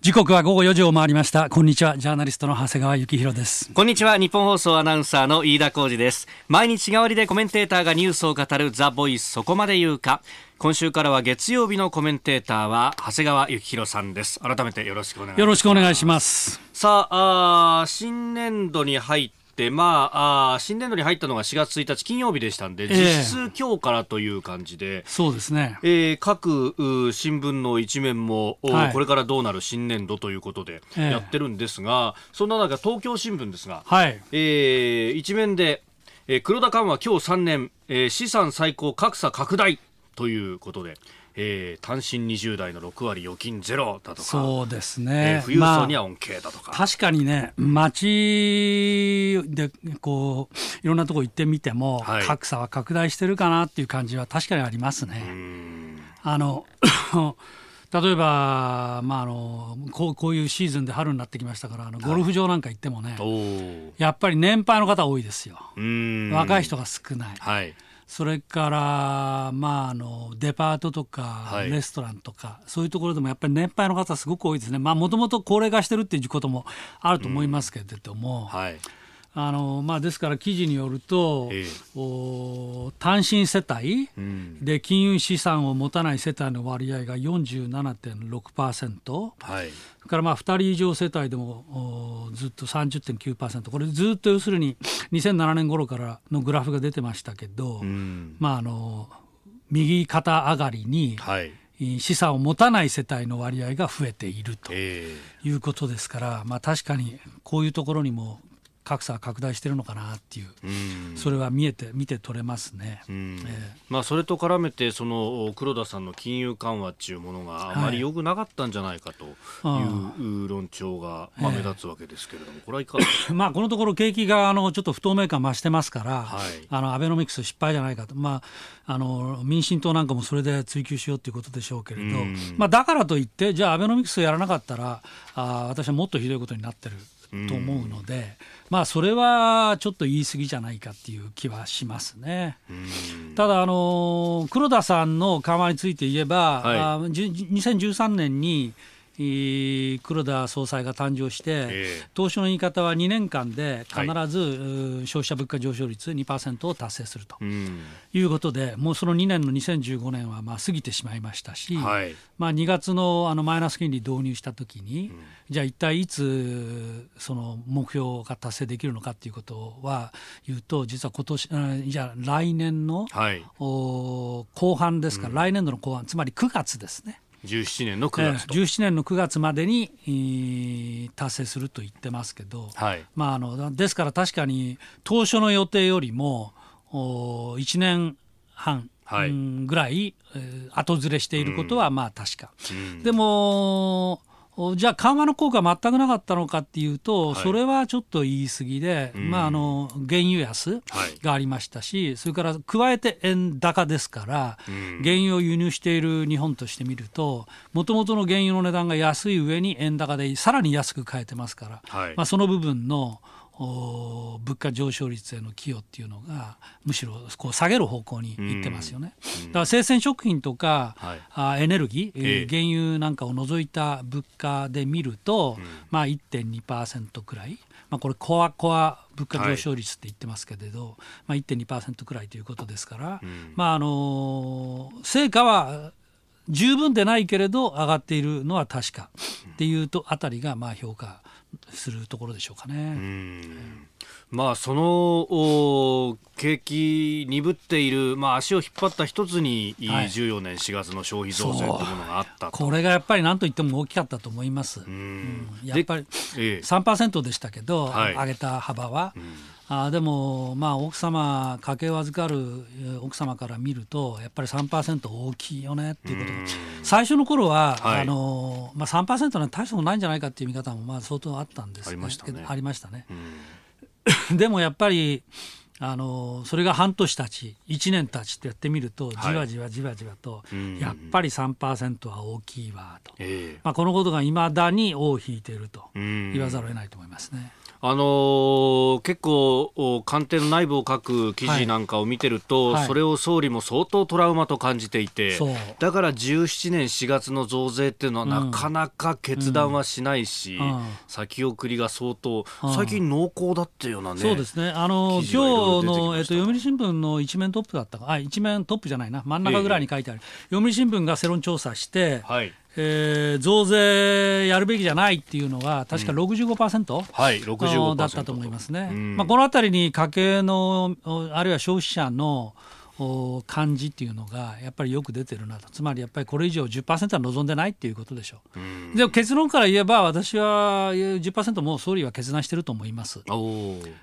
時刻は午後4時を回りましたこんにちはジャーナリストの長谷川幸宏ですこんにちは日本放送アナウンサーの飯田浩二です毎日代わりでコメンテーターがニュースを語るザ・ボイスそこまで言うか今週からは月曜日のコメンテーターは長谷川幸宏さんです改めてよろしくお願いしますよろしくお願いしますさあ新年度に入ってっまあ、あ新年度に入ったのが4月1日金曜日でしたんで、実質、今日からという感じで、そうですね、えー、各新聞の一面も、はい、これからどうなる新年度ということでやってるんですが、えー、そんな中、東京新聞ですが、はいえー、一面で、えー、黒田緩和、今日3年、えー、資産最高格差拡大ということで。えー、単身20代の6割預金ゼロだとかそうですね、えー、富裕層には恩恵だとか、まあ、確かにね街でこういろんなとこ行ってみても、はい、格差は拡大してるかなっていう感じは確かにありますね。あの 例えば、まあ、あのこうこういうシーズンで春になってきましたからあのゴルフ場なんか行ってもね、はい、やっぱり年配の方多いですよ若い人が少ない。はいそれから、まあ、あのデパートとかレストランとか、はい、そういうところでもやっぱり年配の方すごく多いですねもともと高齢化してるっていうこともあると思いますけれども。うんはいあのまあ、ですから記事によると、えー、単身世帯で金融資産を持たない世帯の割合が47.6%、はい、それからまあ2人以上世帯でもずっと30.9%、これずっと要するに2007年頃からのグラフが出てましたけど、うん、まあ、あの右肩上がりに、はい資産を持たない世帯の割合が増えているということですから、えー、まあ、確かにこういうところにも格差拡大してるのかなっていう、うん、それは見えて見て取れますね、うん、えー、まあ、それと絡めてその黒田さんの金融緩和っていうものがあまり良くなかったんじゃないかという論調が、まあ、目立つわけですけれども、えー、これはいかが まあこのところ景気があのちょっと不透明感増してますから、はい、あのアベノミクス失敗じゃないかと、まあ、あの民進党なんかもそれで追及しようということでしょうけれど、うん、まあ、だからといってじゃあアベノミクスやらなかったらあ私はもっとひどいことになってる。と思うので、うん、まあそれはちょっと言い過ぎじゃないかっていう気はしますね。うん、ただあの黒田さんの緩和について言えば、はい、2013年に黒田総裁が誕生して、当初の言い方は2年間で必ず、消費者物価上昇率2%を達成するということで、もうその2年の2015年はまあ過ぎてしまいましたし、まあ、2月のあのマイナス金利導入したときに、じゃあ一体いつその目標が達成できるのかということは言うと、実は今年じゃあ来年の、お後半ですから、来年度の後半、つまり9月ですね。17年の9月と、えー、17年の9月までに、えー、達成すると言ってますけど、はい、まあ、あのですから確かに当初の予定よりもお1年半はい、ぐらい、えー、後ずれしていることはまあ確か、うん、でもじゃあ緩和の効果は全くなかったのかっていうと、それはちょっと言い過ぎで、まあ、あの原油安がありましたし、それから加えて円高ですから、原油を輸入している日本としてみると、もともとの原油の値段が安い上に円高で、さらに安く買えてますから、まあ、その部分の。物価上昇率への寄与っていうのがむしろこう下げる方向にいってますよね、だから生鮮食品とか、はい、エネルギー、えー、原油なんかを除いた物価で見ると、うん、まあ、1.2%くらい、まあ、これコアコア物価上昇率って言ってますけれど、はいまあ、1.2%くらいということですから、うん、まああの成果は十分でないけれど上がっているのは確かっていうとあたりがまあ評価するところでしょうかね。まあ、その景気鈍っている、まあ、足を引っ張った一つに、14年4月の消費増税というものがあったこれがやっぱりなんといっても大きかったと思います。うん、やっぱり3%でしたけど、上げた幅は。あでも、まあ、奥様家計を預かる奥様から見るとやっぱり3%大きいよねっていうこと最初の頃は、はい、あのまあ3、なんて大したことないんじゃないかっていう見方もまあ相当あったんです、けありましたね。ありましたね でもやっぱりあのそれが半年たち1年たちってやってみると、じわじわじわじわと、やっぱり3%は大きいわと、えー、まあ、このことがいまだに尾を引いていると言わざるを得ないと思いますね。あのー、結構、官邸の内部を書く記事なんかを見てると、はいはい、それを総理も相当トラウマと感じていて、だから17年4月の増税っていうのは、なかなか決断はしないし、うんうん、先送りが相当、最近、濃厚だっていうようなね、そうですね、あのー、今日の、えっと、読売新聞の一面トップだったか、あ一面トップじゃないな、真ん中ぐらいに書いてある、え読売新聞が世論調査して、はい、えー、増税やるべきじゃないっていうのが、確か65%、うんはい65%だったと思いますね、うん、まあ、このあたりに家計の、あるいは消費者の感じっていうのが、やっぱりよく出てるなと、つまりやっぱりこれ以上10%は望んでないっていうことでしょう、うん、でも結論から言えば、私は10%もう総理は決断してると思います。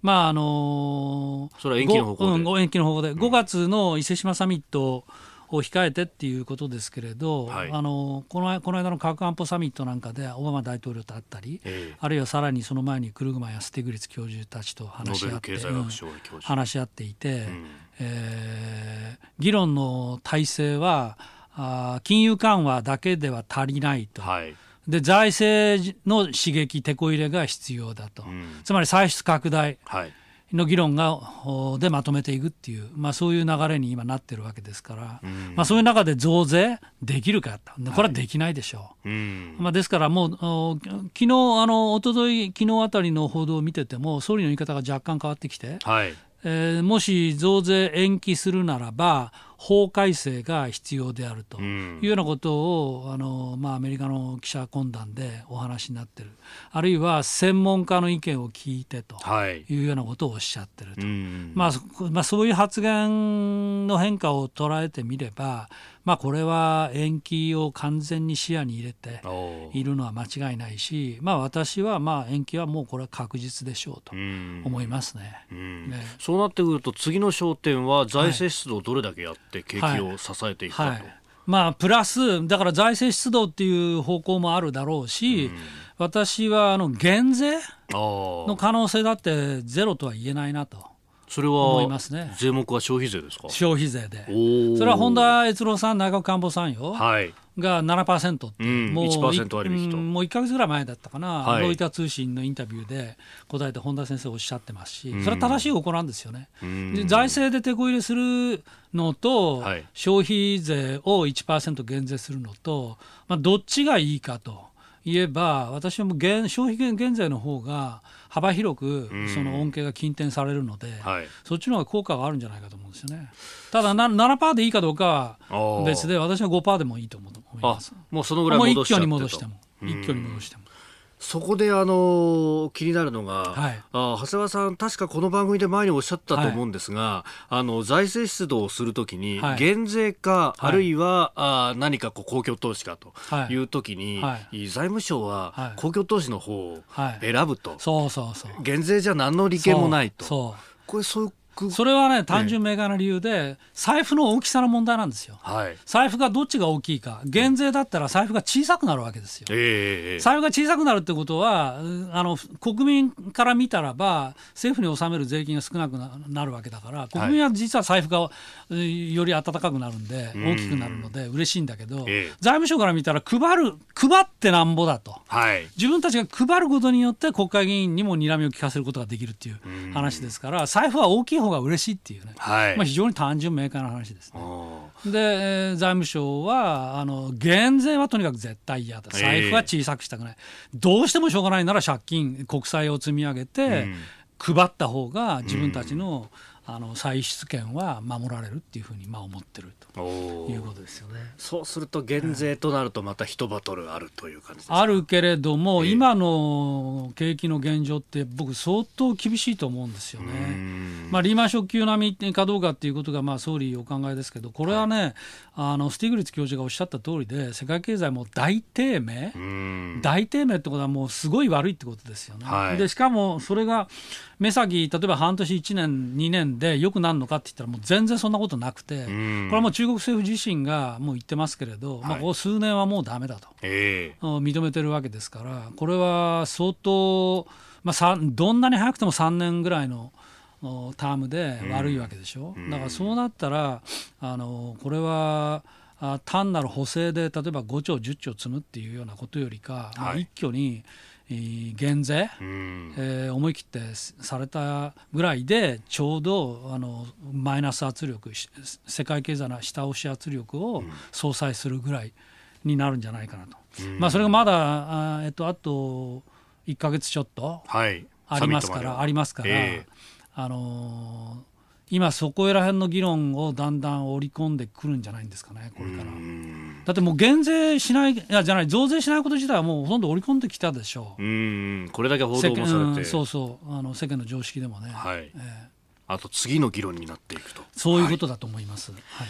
まああのー、それは延期の方向で、うん、延期の方向で5月の伊勢志摩サミット、うんを控えてっていうことですけれど、はい、あのこのこの間の核安保サミットなんかでオバマ大統領と会ったり、えー、あるいはさらにその前にクルグマやスティグリツ教授たちと話し合って、うん、話し合っていて、うん、えー、議論の体制はあ金融緩和だけでは足りないと。はいで財政の刺激、てこ入れが必要だと、うん、つまり歳出拡大、はい、の議論がでまとめていくっていう、まあ、そういう流れに今なってるわけですから、うん、まあ、そういう中で増税できるかこれはできないでしょう、はいうん、まあ、ですからもう昨日あの一昨日昨日あたりの報道を見てても総理の言い方が若干変わってきて、はい、えー、もし増税延期するならば法改正が必要であるというようなことをあの、まあ、アメリカの記者懇談でお話になってるあるいは専門家の意見を聞いてというようなことをおっしゃってると、まあまあ、そういう発言の変化を捉えてみれば、まあ、これは延期を完全に視野に入れているのは間違いないし、まあ、私はまあ延期はもうこれは確実でしょうと思いますね。うねそうなってくると次の焦点は財政出動どれだけやっはいって景気を支えていくかと。はいはいまあ、プラス、だから財政出動っていう方向もあるだろうし、うん、私はあの減税の可能性だってゼロとは言えないなと。それは、ね、税目は消費税ですか消費税でそれは本田悦郎さん長尾官房さんよ、はい、が7%って、うん、もう1%割引と、うん、もう1か月ぐらい前だったかな、はい、ロイター通信のインタビューで答えて本田先生おっしゃってますし、それは正しい行なんですよね、うん、財政で手こ入れするのと、はい、消費税を1%減税するのと、まあ、どっちがいいかと。言えば私も現消費減減税の方が幅広くその恩恵が近転されるので、はい、そっちの方が効果があるんじゃないかと思うんですよね。ただな7%でいいかどうかは別で私は5%でもいいと思います。もうそのぐらい戻しちゃっても一挙に戻しても。一挙に戻してもそこであの気になるのが、はい、あ長谷川さん、確かこの番組で前におっしゃったと思うんですが、はい、あの財政出動をするときに、減税か、あるいはあ何かこう公共投資かというときに、財務省は公共投資の方を選ぶと、そうそう減税じゃ何の利権もないと。これそうそれはね単純明快な理由で、財布の大きさの問題なんですよ、はい、財布がどっちが大きいか減税だったら財布が小さくなるわけですよ、え財布が小さくなるってことはあの国民から見たらば政府に納める税金が少なくなるわけだから国民は実は財布が、はい、より暖かくなるんで大きくなるので嬉しいんだけど、え財務省から見たら配る配ってなんぼだと、はい、自分たちが配ることによって国会議員にも睨みを利かせることができるっていう話ですから財布は大きい方が嬉しいっていうね、はい、まあ、非常に単純明快な話ですね。で財務省はあの減税はとにかく絶対嫌だ財布は小さくしたくない、えー、どうしてもしょうがないなら借金国債を積み上げて、配った方が自分たちのあの歳出権は守られるっていうふうにまあ思ってるということですよね。そうすると減税となるとまた一バトルあるという感じですか、あるけれども、えー、今の景気の現状って僕相当厳しいと思うんですよね。まあリーマンショック級並みかどうかっていうことがまあ総理お考えですけどこれはね、はい、あのスティグリッツ教授がおっしゃった通りで世界経済も大低迷大低迷ってことはもうすごい悪いってことですよね。はい、でしかもそれが目先例えば半年1年2年でよくなるのかって言ったら、もう全然そんなことなくて、これはもう中国政府自身がもう言ってますけれど、まあ、ここ数年はもうだめだと、えー、認めてるわけですから、これは相当、まあ、どんなに早くても3年ぐらいの。タームで悪いわけでしょ、うん、だからそうなったらあのこれは単なる補正で例えば5兆10兆積むっていうようなことよりか、はい、まあ、一挙に減税、うん、えー、思い切ってされたぐらいでちょうどあのマイナス圧力世界経済の下押し圧力を相殺するぐらいになるんじゃないかなと、うん、まあ、それがまだあ,、えっと、あと1か月ちょっとありますから、はい、ありますから、えー、あのー今そこら辺の議論をだんだん織り込んでくるんじゃないんですかねこれからだってもう減税しないいやじゃない増税しないこと自体はもうほとんど織り込んできたでしょううんこれだけ報道もされて、うん、そうそうあの世間の常識でもね、はいえー、あと次の議論になっていくとそういうことだと思います、はい、はい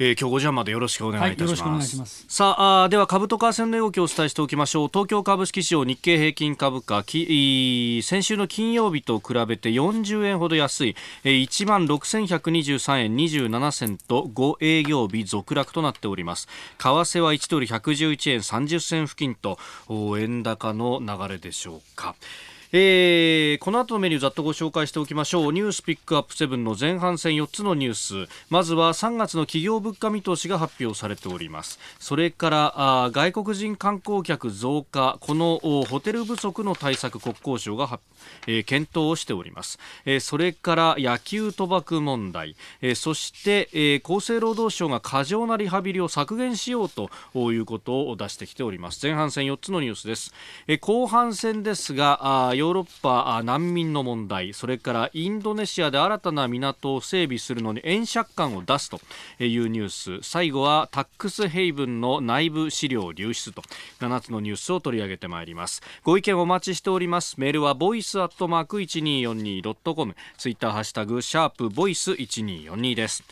えー、今日5時半までよろしくお願いいたします。はい、いますさあでは株と為替の動きをお伝えしておきましょう。東京株式市場日経平均株価き先週の金曜日と比べて40円ほど安い、えー、1万6123円27銭と5営業日続落となっております。為替は1ドル111円30銭付近と円高の流れでしょうか。えー、この後のメニューざっとご紹介しておきましょうニュースピックアップセブンの前半戦4つのニュースまずは3月の企業物価見通しが発表されておりますそれからあ外国人観光客増加このホテル不足の対策国交省が、えー、検討をしております、えー、それから野球賭博問題、えー、そして、えー、厚生労働省が過剰なリハビリを削減しようということを出してきております前半戦4つのニュースです、えー、後半戦ですがあヨーロッパ難民の問題それからインドネシアで新たな港を整備するのに円借款を出すというニュース最後はタックスヘイブンの内部資料流出と7つのニュースを取り上げてまいりますご意見お待ちしておりますメールはボイスアットマーク 1242.com ツイッターハッシュタグシャープボイス1242です